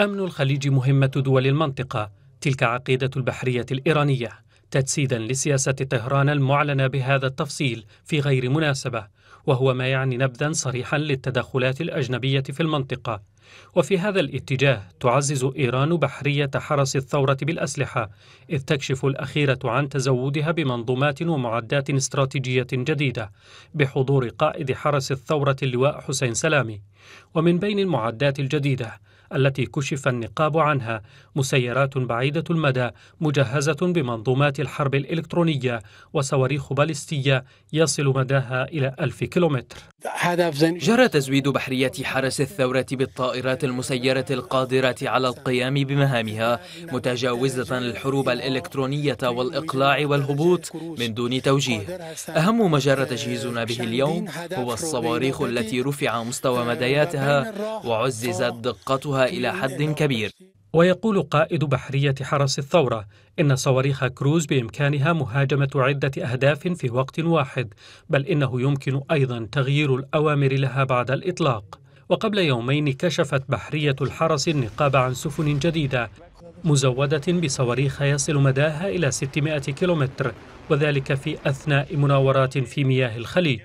أمن الخليج مهمة دول المنطقة تلك عقيدة البحرية الإيرانية تجسيدا لسياسة طهران المعلنة بهذا التفصيل في غير مناسبة وهو ما يعني نبذا صريحا للتدخلات الأجنبية في المنطقة وفي هذا الاتجاه تعزز إيران بحرية حرس الثورة بالأسلحة إذ تكشف الأخيرة عن تزودها بمنظومات ومعدات استراتيجية جديدة بحضور قائد حرس الثورة اللواء حسين سلامي ومن بين المعدات الجديدة التي كشف النقاب عنها مسيرات بعيدة المدى مجهزة بمنظومات الحرب الإلكترونية وصواريخ باليستية يصل مداها إلى ألف كيلومتر جرى تزويد بحرية حرس الثورة بالطائرات المسيرة القادرة على القيام بمهامها متجاوزة الحروب الإلكترونية والإقلاع والهبوط من دون توجيه أهم ما جرى تجهيزنا به اليوم هو الصواريخ التي رفع مستوى مداياتها وعززت دقتها تقللها إلى حد كبير ويقول قائد بحرية حرس الثورة إن صواريخ كروز بإمكانها مهاجمة عدة أهداف في وقت واحد بل إنه يمكن أيضا تغيير الأوامر لها بعد الإطلاق وقبل يومين كشفت بحرية الحرس النقاب عن سفن جديدة مزودة بصواريخ يصل مداها إلى 600 كيلومتر وذلك في أثناء مناورات في مياه الخليج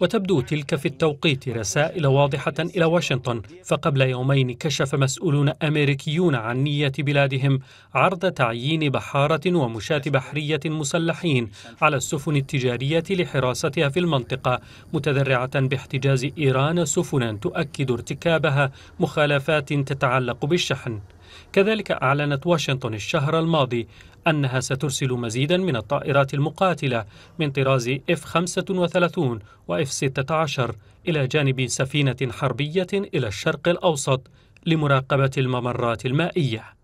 وتبدو تلك في التوقيت رسائل واضحة إلى واشنطن فقبل يومين كشف مسؤولون أمريكيون عن نية بلادهم عرض تعيين بحارة ومشاة بحرية مسلحين على السفن التجارية لحراستها في المنطقة متذرعة باحتجاز إيران سفنا تؤكد ارتكابها مخالفات تتعلق بالشحن كذلك أعلنت واشنطن الشهر الماضي أنها سترسل مزيدا من الطائرات المقاتلة من طراز F-35 وF-16 إلى جانب سفينة حربية إلى الشرق الأوسط لمراقبة الممرات المائية